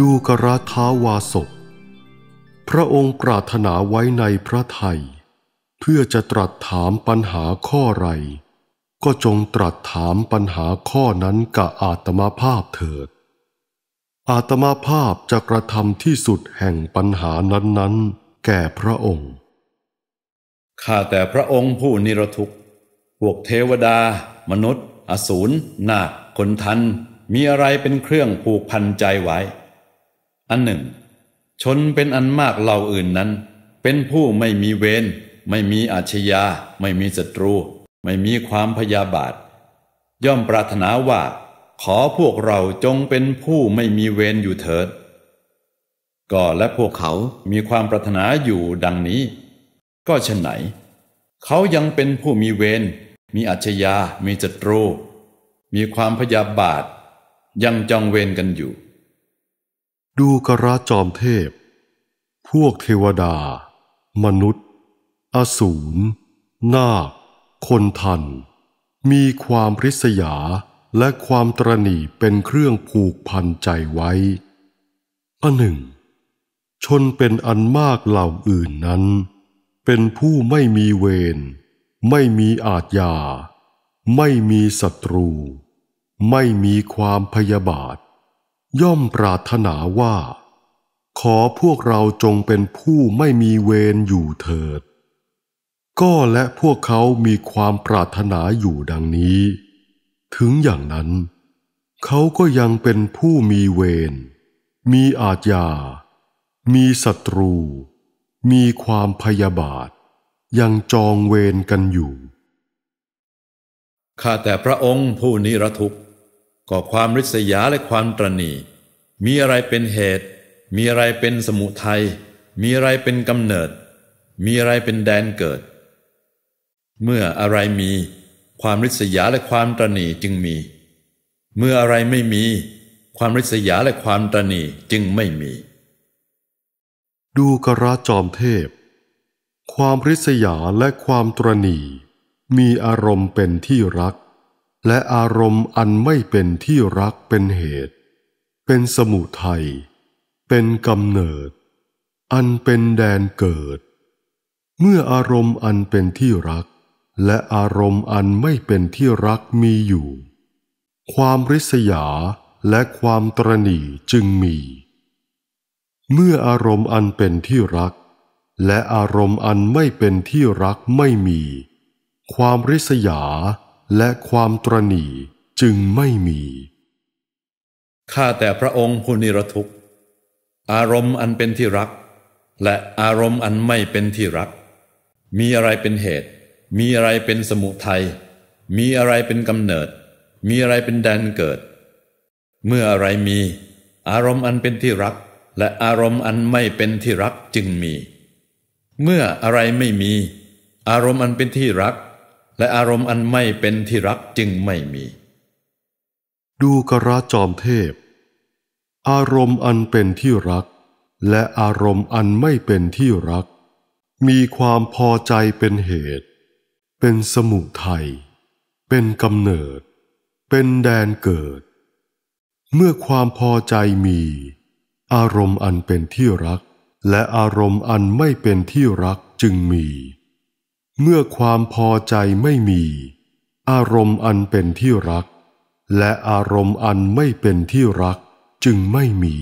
ดูกระทาวาสกพระองค์ปรารถนาไว้ในพระไทย เพื่อจะตรัสถามปัญหาข้อไร ก็จงตรัสถามปัญหาข้อนั้นกับอาตมาภาพเถิด อาตมาภาพจะกระทำที่สุดแห่งปัญหานั้นๆแก่พระองค์ข้าแต่พระองค์ผู้นิรทุกข์พวกเทวดา มนุษย์อสูรนาคคนทันมีอะไรเป็นเครื่องผูกพันใจไว้อันหนึ่งชนเป็นอันมากเหล่าอื่นนั้น เป็นผู้ไม่มีเวรไม่มีอาชญาไม่มีศัตรู ไม่มีความพยาบาท ย่อมปรารถนาว่า ขอพวกเราจงเป็นผู้ไม่มีเวรอยู่เถิดก็และพวกเขามีความปรารถนาอยู่ดังนี้ ก็ฉนไหน เขายังเป็นผู้มีเวรมีอาชญามีจัตรู มีความพยาบาทยังจองเวรกันอยู่ดูกระจอมเทพ พวกเทวดา มนุษย์ อสูร นาค คนทัน มีความริษยาและความตรณีเป็นเครื่องผูกพันใจไว้ อันหนึ่ง ชนเป็นอันมากเหล่าอื่นนั้น เป็นผู้ไม่มีเวร ไม่มีอาทยา ไม่มีศัตรู ไม่มีความพยาบาทย่อมปรารถนาว่า ขอพวกเราจงเป็นผู้ไม่มีเวรอยู่เถิด ก็และพวกเขามีความปรารถนาอยู่ดังนี้ ถึงอย่างนั้น เขาก็ยังเป็นผู้มีเวรมีอาจยามีศัตรู มีความพยาบาท ยังจองเวรกันอยู่ ข้าแต่พระองค์ผู้นิรทุกข์ก่อความริษยาและความตรณีมีอะไรเป็นเหตุ มีอะไรเป็นสมุทัย มีอะไรเป็นกำเนิด มีอะไรเป็นแดนเกิด เมื่ออะไรมีความริษยาและความตรณีจึงมี เมื่ออะไรไม่มีความริษยาและความตรณีจึงไม่มี ดูกระจอมเทพ ความริษยาและความตรณีมีอารมณ์เป็นที่รักและอารมณ์อันไม่เป็นที่รักเป็นเหตุ เป็นสมุทัยเป็นกำเนิด อันเป็นแดนเกิด เมื่ออารมณ์อันเป็นที่รัก และอารมณ์อันไม่เป็นที่รักมีอยู่ ความริษยาและความตรณีจึงมี เมื่ออารมณ์อันเป็นที่รัก และอารมณ์อันไม่เป็นที่รักไม่มี ความริษยาและความตรณีจึงไม่มี ข้าแต่พระองค์ผู้นิรทุกข์ อารมณ์อันเป็นที่รัก และอารมณ์อันไม่เป็นที่รัก มีอะไรเป็นเหตุ มีอะไรเป็นสมุทัย มีอะไรเป็นกำเนิด มีอะไรเป็นแดนเกิด เมื่ออะไรมี อารมณ์อันเป็นที่รัก และอารมณ์อันไม่เป็นที่รักจึงมี เมื่ออะไรไม่มี อารมณ์อันเป็นที่รักและอารมณ์อันไม่เป็นที่รักจึงไม่มี ดูกระจอมเทพ อารมณ์อันเป็นที่รัก และอารมณ์อันไม่เป็นที่รัก มีความพอใจเป็นเหตุ เป็นสมุทัยเป็นกำเนิด เป็นแดนเกิด เมื่อความพอใจมี อารมณ์อันเป็นที่รัก และอารมณ์อันไม่เป็นที่รักจึงมีเมื่อความพอใจไม่มี อารมณ์อันเป็นที่รัก และอารมณ์อันไม่เป็นที่รักจึงไม่มี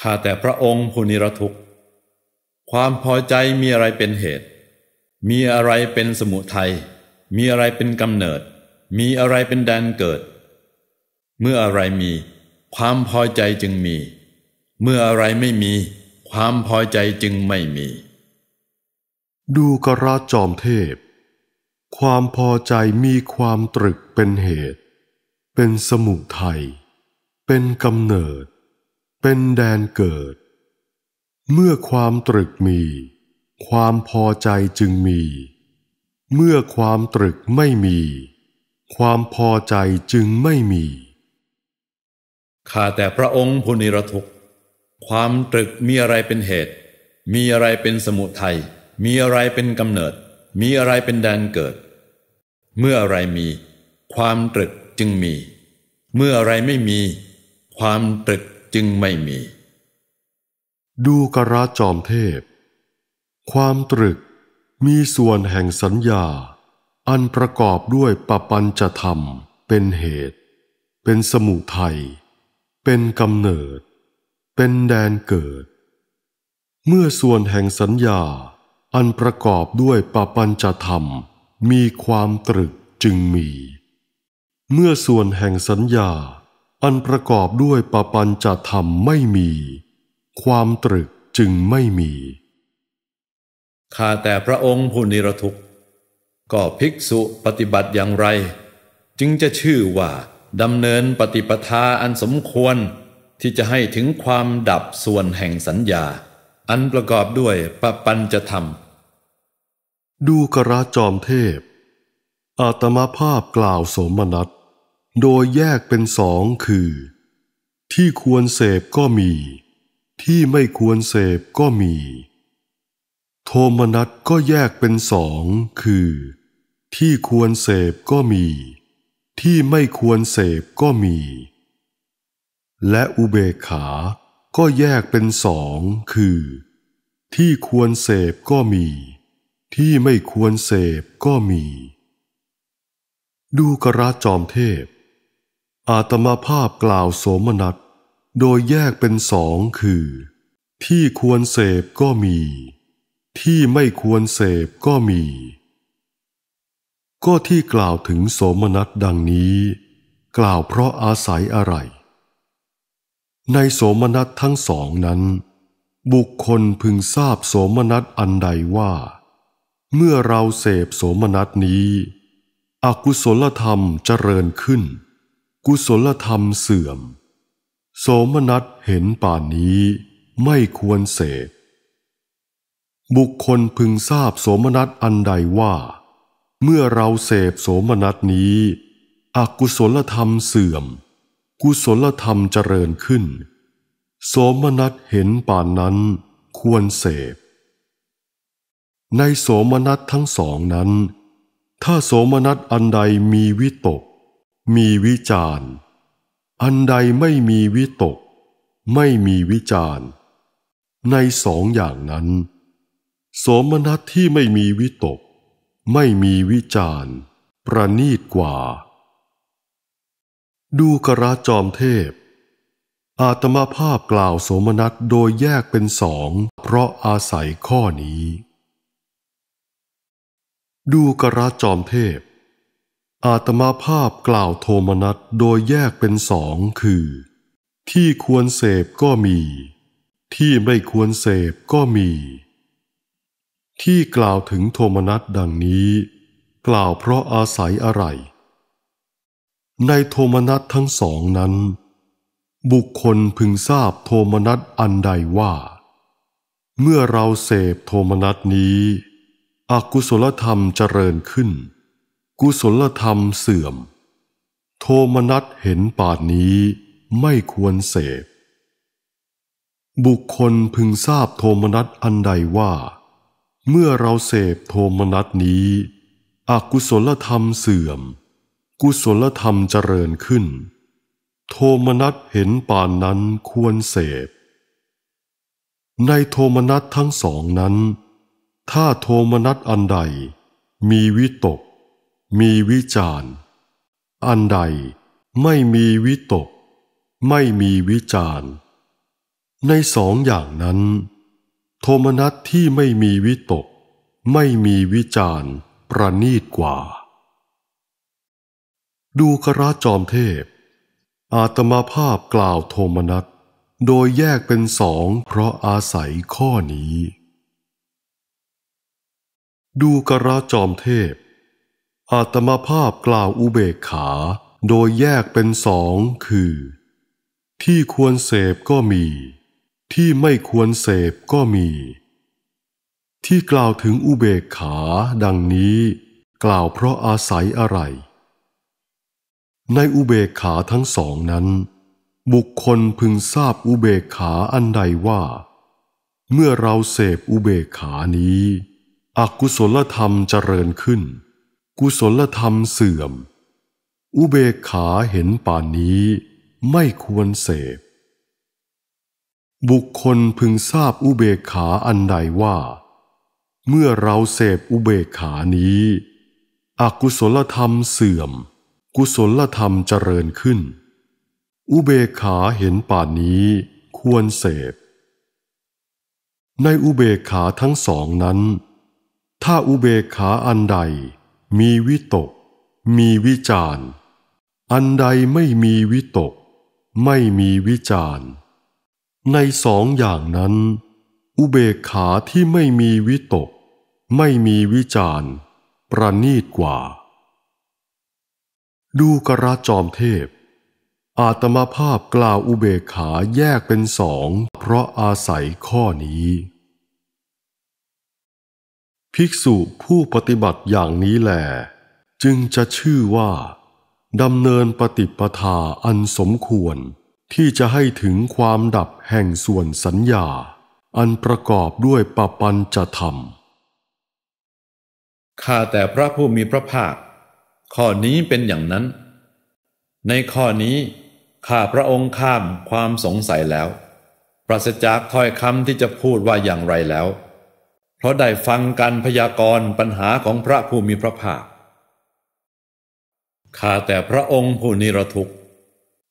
ข้าแต่พระองค์ผู้นิรทุกข์ ความพอใจมีอะไรเป็นเหตุ มีอะไรเป็นสมุทัยมีอะไรเป็นกำเนิด มีอะไรเป็นแดนเกิด เมื่ออะไรมี ความพอใจจึงมี เมื่ออะไรไม่มี ความพอใจจึงไม่มีดูกราจอมเทพ ความพอใจมีความตรึกเป็นเหตุ เป็นสมุทัยเป็นกำเนิด เป็นแดนเกิด เมื่อความตรึกมี ความพอใจจึงมี เมื่อความตรึกไม่มี ความพอใจจึงไม่มี ข้าแต่พระองค์ผู้นิรทุกความตรึกมีอะไรเป็นเหตุ มีอะไรเป็นสมุทัยมีอะไรเป็นกำเนิด มีอะไรเป็นแดนเกิด เมื่ออะไรมี ความตรึกจึงมี เมื่ออะไรไม่มี ความตรึกจึงไม่มี ดูกระจอมเทพ ความตรึกมีส่วนแห่งสัญญา อันประกอบด้วยปปัญจธรรม เป็นเหตุ เป็นสมุทัย เป็นกำเนิด เป็นแดนเกิด เมื่อส่วนแห่งสัญญาอันประกอบด้วยปปัญจธรรมมีความตรึกจึงมี เมื่อส่วนแห่งสัญญา อันประกอบด้วยปปัญจธรรมไม่มีความตรึกจึงไม่มีข้าแต่พระองค์ผู้นิรทุกข์ก็ภิกษุปฏิบัติอย่างไร จึงจะชื่อว่าดำเนินปฏิปทาอันสมควรที่จะให้ถึงความดับส่วนแห่งสัญญาอันประกอบด้วยปปัญจะธรรม ดูกระจอมเทพอาตมาภาพกล่าวสมนัตโดยแยกเป็นสองคือ ที่ควรเสพก็มี ที่ไม่ควรเสพก็มี โทมนัตก็แยกเป็นสองคือ ที่ควรเสพก็มี ที่ไม่ควรเสพก็มี และอุเบกขาก็แยกเป็นสองคือ ที่ควรเสพก็มี ที่ไม่ควรเสพก็มี ดูกระจอมเทพ อาตมาภาพกล่าวโสมนัส โดยแยกเป็นสองคือ ที่ควรเสพก็มี ที่ไม่ควรเสพก็มี ก็ที่กล่าวถึงโสมนัสดังนี้ กล่าวเพราะอาศัยอะไรในโสมนัสทั้งสองนั้น บุคคลพึงทราบโสมนัสอันใดว่า เมื่อเราเสพโสมนัสนี้ อกุศลธรรมเจริญขึ้น กุศลธรรมเสื่อม โสมนัสเห็นป่านนี้ไม่ควรเสพบุคคลพึงทราบโสมนัสอันใดว่า เมื่อเราเสพโสมนัสนี้ อกุศลธรรมเสื่อมกุศลธรรมเจริญขึ้นโสมนัสเห็นป่านนั้นควรเสพ ในโสมนัสทั้งสองนั้น ถ้าโสมนัสอันใดมีวิตก มีวิจาร อันใดไม่มีวิตก ไม่มีวิจาร ในสองอย่างนั้นโสมนัสที่ไม่มีวิตก ไม่มีวิจาร ประนีตกว่าดูกระจอมเทพ อาตมาภาพกล่าวโสมนัสโดยแยกเป็นสองเพราะอาศัยข้อนี้ ดูกระจอมเทพ อาตมาภาพกล่าวโทมนัสโดยแยกเป็นสอง คือ ที่ควรเสพก็มี ที่ไม่ควรเสพก็มี ที่กล่าวถึงโทมนัสดังนี้ กล่าวเพราะอาศัยอะไรในโทมนัสทั้งสองนั้น บุคคลพึงทราบโทมนัสอันใดว่า เมื่อเราเสพโทมนัสนี้ อกุศลธรรมเจริญขึ้น กุศลธรรมเสื่อม โทมนัสเห็นป่านนี้ไม่ควรเสพบุคคลพึงทราบโทมนัสอันใดว่า เมื่อเราเสพโทมนัสนี้ อกุศลธรรมเสื่อมกุศลธรรมเจริญขึ้น โทมนัสเห็นป่านนั้นควรเสพในโทมนัสทั้งสองนั้น ถ้าโทมนัสอันใดมีวิตก มีวิจาร อันใดไม่มีวิตก ไม่มีวิจาร ในสองอย่างนั้น โทมนัสที่ไม่มีวิตก ไม่มีวิจารประนีตกว่าดูกระจอมเทพ อาตมาภาพกล่าวโทมนัสโดยแยกเป็นสองเพราะอาศัยข้อนี้ ดูกระจอมเทพอาตมาภาพกล่าวอุเบกขา โดยแยกเป็นสองคือ ที่ควรเสพก็มี ที่ไม่ควรเสพก็มี ที่กล่าวถึงอุเบกขาดังนี้กล่าวเพราะอาศัยอะไรในอุเบกขาทั้งสองนั้น บุคคลพึงทราบอุเบกขาอันใดว่า เมื่อเราเสพอุเบกขานี้อกุศลธรรมเจริญขึ้น กุศลธรรมเสื่อม อุเบกขาเห็นป่านนี้ไม่ควรเสพ บุคคลพึงทราบอุเบกขาอันใดว่า เมื่อเราเสพอุเบกขานี้ อกุศลธรรมเสื่อมกุศลธรรมเจริญขึ้น อุเบกขาเห็นป่านนี้ควรเสพ ในอุเบกขาทั้งสองนั้น ถ้าอุเบกขาอันใดมีวิตก มีวิจารอันใดไม่มีวิตก ไม่มีวิจารในสองอย่างนั้น อุเบกขาที่ไม่มีวิตก ไม่มีวิจารประณีตกว่าดูกระจอมเทพ อาตมาภาพกล่าวอุเบกขาแยกเป็นสองเพราะอาศัยข้อนี้ ภิกษุผู้ปฏิบัติอย่างนี้แหลจึงจะชื่อว่าดำเนินปฏิปทาอันสมควร ที่จะให้ถึงความดับแห่งส่วนสัญญา อันประกอบด้วยปปัญจะธรรม ข้าแต่พระผู้มีพระภาคข้อนี้เป็นอย่างนั้น ในข้อนี้ข้าพระองค์ข้ามความสงสัยแล้วปราศจากถ้อยคำที่จะพูดว่าอย่างไรแล้ว เพราะได้ฟังการพยากรณ์ปัญหาของพระผู้มีพระภาค ข้าแต่พระองค์ผู้นิรทุกข์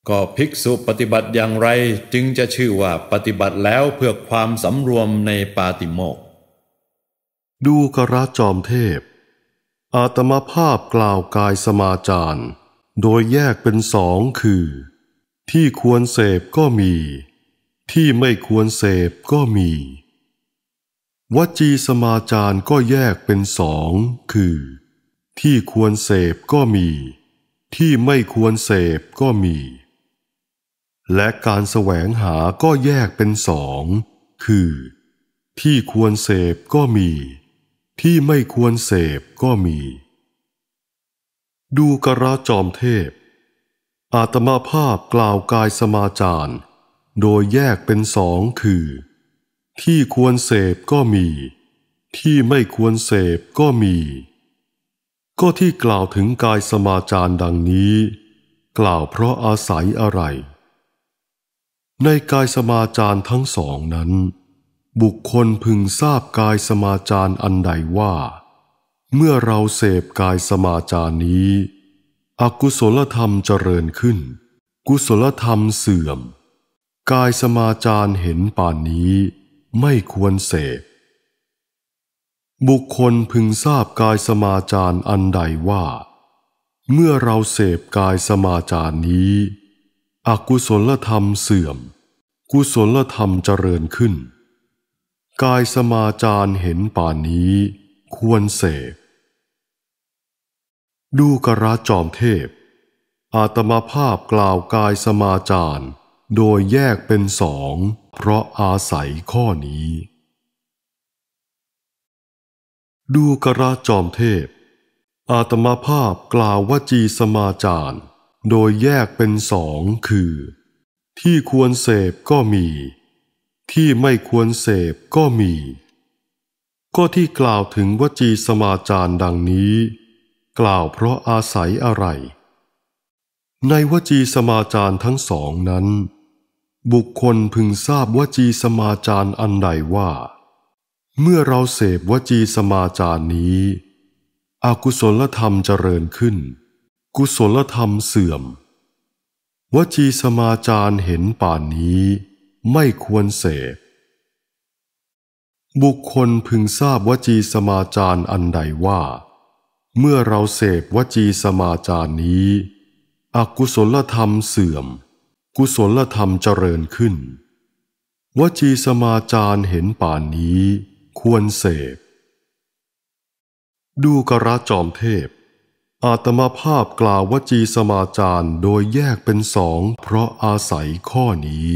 ก็ภิกษุปฏิบัติอย่างไรจึงจะชื่อว่าปฏิบัติแล้วเพื่อความสำรวมในปาติโมก ดูกระจอมเทพอาตมาภาพกล่าวกายสมาจารโดยแยกเป็นสองคือ ที่ควรเสพก็มี ที่ไม่ควรเสพก็มีวจีสมาจารก็แยกเป็นสองคือ ที่ควรเสพก็มี ที่ไม่ควรเสพก็มี และการแสวงหาก็แยกเป็นสองคือ ที่ควรเสพก็มีที่ไม่ควรเสพก็มี ดูกระจอมเทพอาตมาภาพกล่าวกายสมาจาร โดยแยกเป็นสองคือ ที่ควรเสพก็มี ที่ไม่ควรเสพก็มีก็ที่กล่าวถึงกายสมาจารดังนี้ กล่าวเพราะอาศัยอะไร ในกายสมาจารทั้งสองนั้นบุคคลพึงทราบกายสมาจารอันใดว่า เมื่อเราเสพกายสมาจารนี้ อกุศลธรรมเจริญขึ้น กุศลธรรมเสื่อม กายสมาจารเห็นป่านนี้ ไม่ควรเสพ บุคคลพึงทราบกายสมาจารอันใดว่า เมื่อเราเสพกายสมาจารนี้ อกุศลธรรมเสื่อม กุศลธรรมเจริญขึ้นกายสมาจารเห็นป่านนี้ควรเสพดูกระจอมเทพ อาตมาภาพกล่าวกายสมาจาร โดยแยกเป็นสองเพราะอาศัยข้อนี้ ดูกระจอมเทพ อาตมาภาพกล่าววจีสมาจาร โดยแยกเป็นสองคือ ที่ควรเสพก็มีที่ไม่ควรเสพก็มี ก็ที่กล่าวถึงวจีสมาจารดังนี้ กล่าวเพราะอาศัยอะไร ในวจีสมาจารทั้งสองนั้น บุคคลพึงทราบวจีสมาจารอันใดว่า เมื่อเราเสพวจีสมาจารนี้อากุศลธรรมเจริญขึ้น กุศลธรรมเสื่อม วจีสมาจารเห็นป่านนี้ไม่ควรเสพบุคคลพึงทราบวจีสมาจารอันใดว่า เมื่อเราเสพวจีสมาจารนี้อกุศลธรรมเสื่อม กุศลธรรมเจริญขึ้นวจีสมาจารเห็นป่านนี้ ควรเสพดูกระจอมเทพ อาตมาภาพกล่าววจีสมาจารโดยแยกเป็นสองเพราะอาศัยข้อนี้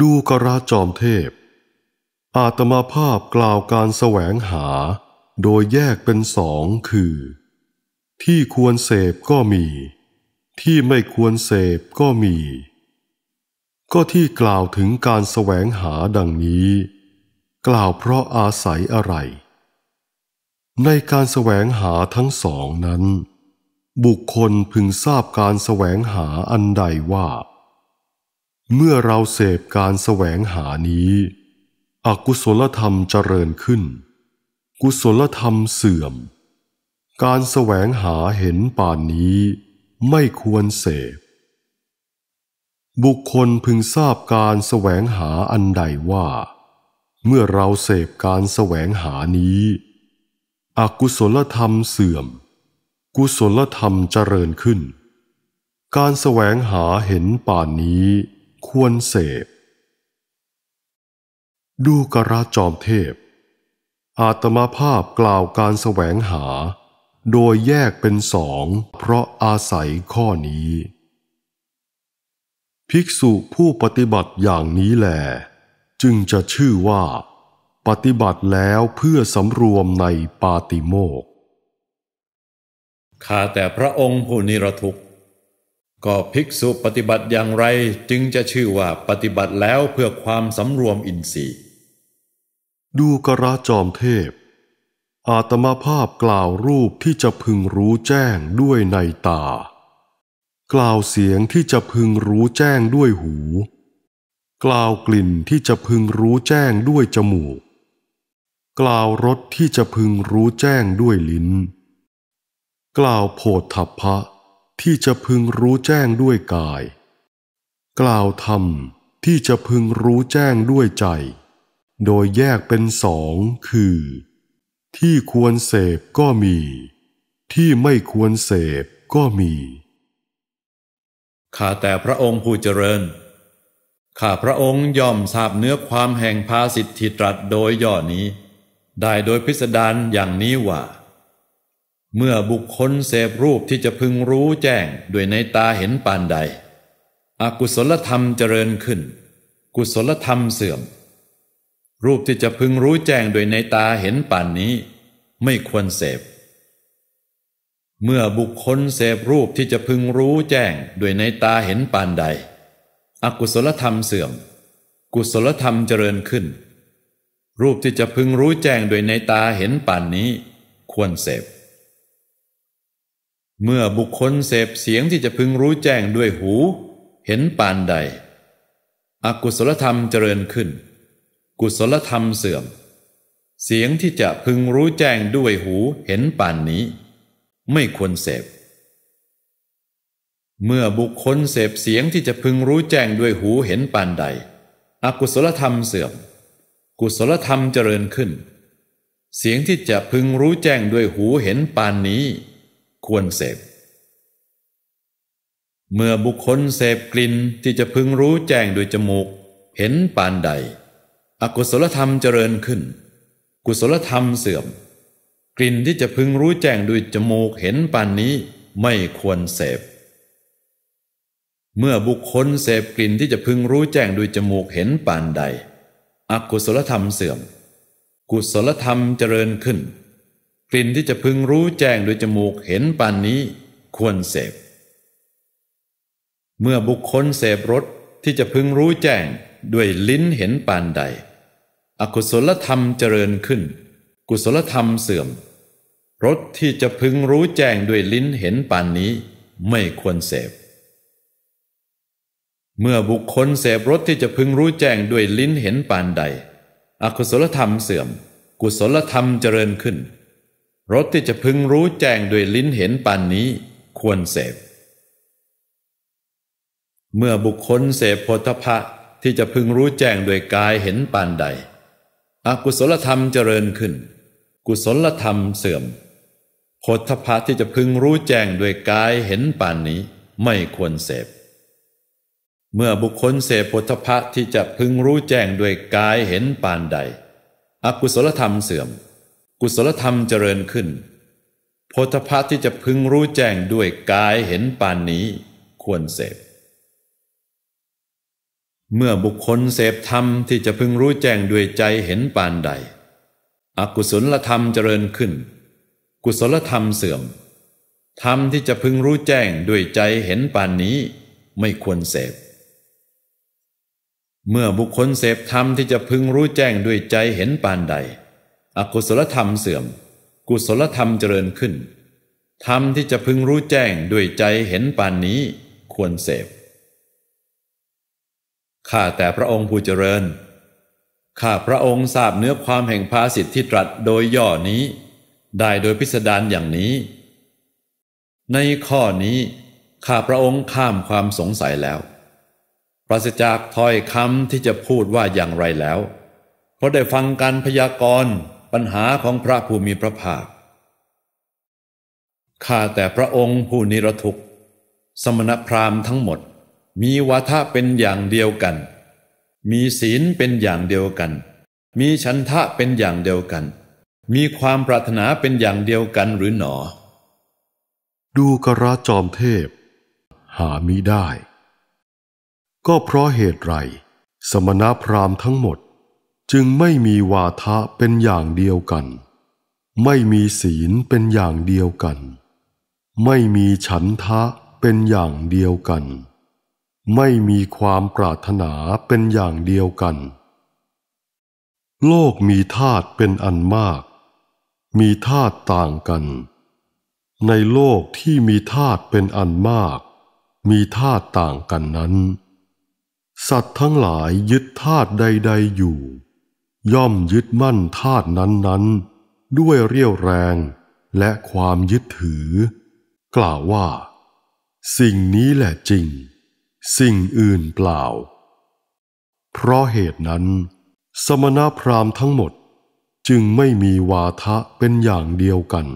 ดูกระจอมเทพ อาตมาภาพกล่าวการแสวงหา โดยแยกเป็นสองคือ ที่ควรเสพก็มี ที่ไม่ควรเสพก็มี ก็ที่กล่าวถึงการแสวงหาดังนี้ กล่าวเพราะอาศัยอะไร ในการแสวงหาทั้งสองนั้น บุคคลพึงทราบการแสวงหาอันใดว่าเมื่อเราเสพการแสวงหานี้ อกุศลธรรมเจริญขึ้น กุศลธรรมเสื่อม การแสวงหาเห็นป่านนี้ไม่ควรเสพ บุคคลพึงทราบการแสวงหาอันใดว่า เมื่อเราเสพการแสวงหานี้ อกุศลธรรมเสื่อม กุศลธรรมเจริญขึ้น การแสวงหาเห็นป่านนี้ควรเสพดูกระจอมเทพ อาตมาภาพกล่าวการแสวงหา โดยแยกเป็นสองเพราะอาศัยข้อนี้ ภิกษุผู้ปฏิบัติอย่างนี้แหลจึงจะชื่อว่า ปฏิบัติแล้วเพื่อสำรวมในปาติโมกข้าแต่พระองค์ผู้นิรทุกขก็ภิกษุปฏิบัติอย่างไรจึงจะชื่อว่าปฏิบัติแล้วเพื่อความสำรวมอินทรีย์ดูกระจอมเทพ อาตมาภาพกล่าวรูปที่จะพึงรู้แจ้งด้วยในตา กล่าวเสียงที่จะพึงรู้แจ้งด้วยหู กล่าวกลิ่นที่จะพึงรู้แจ้งด้วยจมูก กล่าวรสที่จะพึงรู้แจ้งด้วยลิ้น กล่าวโพธฐัพพะที่จะพึงรู้แจ้งด้วยกาย กล่าวธรรมที่จะพึงรู้แจ้งด้วยใจ โดยแยกเป็นสองคือ ที่ควรเสพก็มี ที่ไม่ควรเสพก็มีข้าแต่พระองค์ผู้เจริญข้าพระองค์ย่อมทราบเนื้อความแห่งภาสิทธิตรัสโดยย่อนี้ ได้โดยพิสดารอย่างนี้ว่าเมื่อบุคคลเสพรูปที่จะพึงรู้แจ้งด้วยในตาเห็นปานใด อกุศลธรรมเจริญขึ้น กุศลธรรมเสื่อม รูปที่จะพึงรู้แจ้งโดยในตาเห็นป่านนี้ ไม่ควรเสพเมื่อบุคคลเสพรูปที่จะพึงรู้แจ้งโดยในตาเห็นปานใด อกุศลธรรมเสื่อม กุศลธรรมเจริญขึ้น รูปที่จะพึงรู้แจ้งโดยในตาเห็นป่านนี้ ควรเสพเมื่อบุคคลเสพเสียงที่จะพึงรู้แจ้งด้วยหูเห็นปานใด อกุศลธรรมเจริญขึ้น กุศลธรรมเสื่อม เสียงที่จะพึงรู้แจ้งด้วยหูเห็นปานนี้ ไม่ควรเสพเมื่อบุคคลเสพเสียงที่จะพึงรู้แจ้งด้วยหูเห็นปานใด อกุศลธรรมเสื่อม กุศลธรรมเจริญขึ้น เสียงที่จะพึงรู้แจ้งด้วยหูเห็นปานนี้ควรเสพเมื่อบุคคลเสพกลิ่นที่จะพึงรู้แจ้งโดยจมูกเห็นปานใด อกุศลธรรมเจริญขึ้น กุศลธรรมเสื่อม กลิ่นที่จะพึงรู้แจ้งโดยจมูกเห็นปานนี้ไม่ควรเสพเมื่อบุคคลเสพกลิ่นที่จะพึงรู้แจ้งโดยจมูกเห็นปานใด อกุศลธรรมเสื่อม กุศลธรรมเจริญขึ้นลิ่นที่จะพึงรู้แจ้งโดยจมูกเห็นปานนี้ ควรเสพ เมื่อบุคคลเสพรสที่จะพึงรู้แจ้งด้วยลิ้นเห็นปานใด อกุศลธรรมเจริญขึ้น กุศลธรรมเสื่อม รสที่จะพึงรู้แจ้งด้วยลิ้นเห็นปานนี้ ไม่ควรเสพ เมื่อบุคคลเสพรสที่จะพึงรู้แจ้งด้วยลิ้นเห็นปานใด อกุศลธรรมเสื่อม กุศลธรรมเจริญขึ้นรสที่จะพึงรู้แจ้งด้วยลิ้นเห็นปานนี้ควรเสพเมื่อบุคคลเสพโพธพะที่จะพึงรู้แจ้งด้วยกายเห็นปานใด อกุศลธรรมเจริญขึ้น กุศลธรรมเสื่อมโพธพะที่จะพึงรู้แจ้งด้วยกายเห็นปานนี้ ไม่ควรเสพเมื่อบุคคลเสพโพธพะที่จะพึงรู้แจ้งด้วยกายเห็นปานใด อกุศลธรรมเสื่อมกุศลธรรมเจริญขึ้น โพธพะที่จะพึงรู้แจ้งด้วยกายเห็นปานนี้ควรเสพ เมื่อบุคคลเสพธรรมที่จะพึงรู้แจ้งด้วยใจเห็นปานใด อกุศลธรรมเจริญขึ้น กุศลธรรมเสื่อม ธรรมที่จะพึงรู้แจ้งด้วยใจเห็นปานนี้ไม่ควรเสพ เมื่อบุคคลเสพธรรมที่จะพึงรู้แจ้งด้วยใจเห็นปานใดอกุศลธรรมเสื่อม กุศลธรรมเจริญขึ้น ธรรมที่จะพึงรู้แจ้งด้วยใจเห็นปานนี้ควรเสพข้าแต่พระองค์ผู้เจริญข้าพระองค์ทราบเนื้อความแห่งภาสิทธิที่ตรัสโดยย่อนี้ ได้โดยพิสดารอย่างนี้ ในข้อนี้ข้าพระองค์ข้ามความสงสัยแล้วปราศจากถ้อยคำที่จะพูดว่าอย่างไรแล้วเพราะได้ฟังการพยากรณ์ปัญหาของพระภูมิพระภาคข้าแต่พระองค์ผู้นิรทุกข์สมณพราหมณ์ทั้งหมดมีวาทะเป็นอย่างเดียวกัน มีศีลเป็นอย่างเดียวกัน มีฉันทะเป็นอย่างเดียวกัน มีความปรารถนาเป็นอย่างเดียวกันหรือหนอ ดูกระจอมเทพหามิได้ ก็เพราะเหตุไรสมณพราหมณ์ทั้งหมดจึงไม่มีวาทะเป็นอย่างเดียวกัน ไม่มีศีลเป็นอย่างเดียวกัน ไม่มีฉันทะเป็นอย่างเดียวกัน ไม่มีความปรารถนาเป็นอย่างเดียวกัน โลกมีธาตุเป็นอันมาก มีธาตุต่างกัน ในโลกที่มีธาตุเป็นอันมาก มีธาตุต่างกันนั้น สัตว์ทั้งหลายยึดธาตุใด ๆอยู่ย่อมยึดมั่นธาตุนั้นๆ ด้วยเรี่ยวแรงและความยึดถือ กล่าวว่า สิ่งนี้แหละจริง สิ่งอื่นเปล่า เพราะเหตุนั้น สมณพราหมณ์ทั้งหมด จึงไม่มีวาทะเป็นอย่างเดียวกัน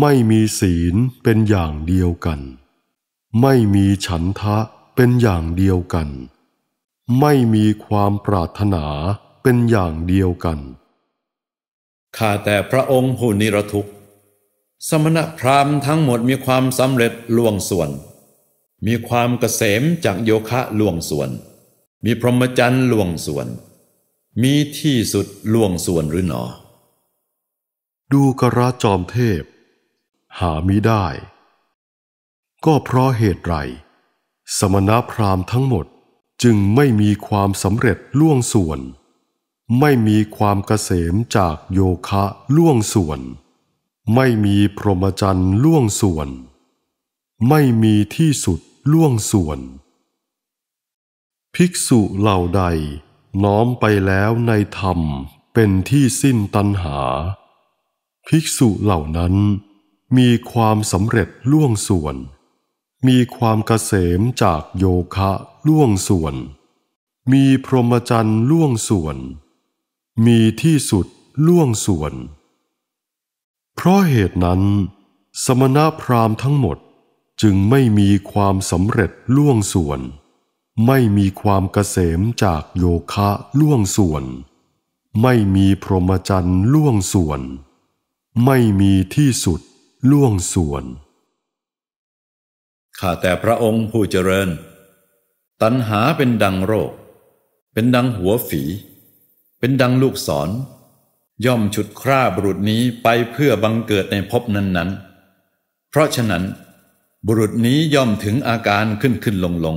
ไม่มีศีลเป็นอย่างเดียวกัน ไม่มีฉันทะเป็นอย่างเดียวกัน ไม่มีความปรารถนาเป็นอย่างเดียวกัน ข้าแต่พระองค์ผู้นิรทุกข์สมณพราหมณ์ทั้งหมดมีความสำเร็จล่วงส่วน มีความเกษมจากโยคะล่วงส่วน มีพรหมจรรย์ล่วงส่วน มีที่สุดล่วงส่วนหรือหนอ ดูกระจอมเทพ หามิได้ ก็เพราะเหตุไร สมณพราหมณ์ทั้งหมดจึงไม่มีความสำเร็จล่วงส่วนไม่มีความเกษมจากโยคะล่วงส่วน ไม่มีพรหมจรรย์ล่วงส่วน ไม่มีที่สุดล่วงส่วน ภิกษุเหล่าใดน้อมไปแล้วในธรรมเป็นที่สิ้นตัณหา ภิกษุเหล่านั้น มีความสำเร็จล่วงส่วน มีความเกษมจากโยคะล่วงส่วน มีพรหมจรรย์ล่วงส่วนมีที่สุดล่วงส่วน เพราะเหตุนั้น สมณพราหมณ์ทั้งหมดจึงไม่มีความสำเร็จล่วงส่วน ไม่มีความเกษมจากโยคะล่วงส่วน ไม่มีพรหมจรรย์ล่วงส่วน ไม่มีที่สุดล่วงส่วน ข้าแต่พระองค์ผู้เจริญ ตัณหาเป็นดังโรค เป็นดังหัวฝีเป็นดังลูกศร ย่อมฉุดคร่าบุรุษนี้ไปเพื่อบังเกิดในภพนั้นๆ เพราะฉะนั้น บุรุษนี้ย่อมถึงอาการขึ้นขึ้นลงลง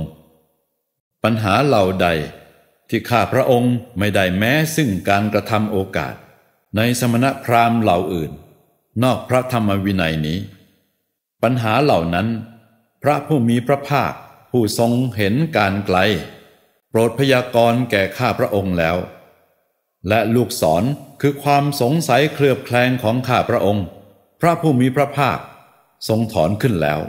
ปัญหาเหล่าใดที่ข้าพระองค์ไม่ได้แม้ซึ่งการกระทำโอกาส ในสมณพราหมณ์เหล่าอื่น นอกพระธรรมวินัยนี้ ปัญหาเหล่านั้น พระผู้มีพระภาคผู้ทรงเห็นการไกล โปรดพยากรณ์แก่ข้าพระองค์แล้วและลูกศรคือความสงสัยเคลือบแคลงของข้าพระองค์ พระผู้มีพระภาคทรงถอนขึ้นแล้ว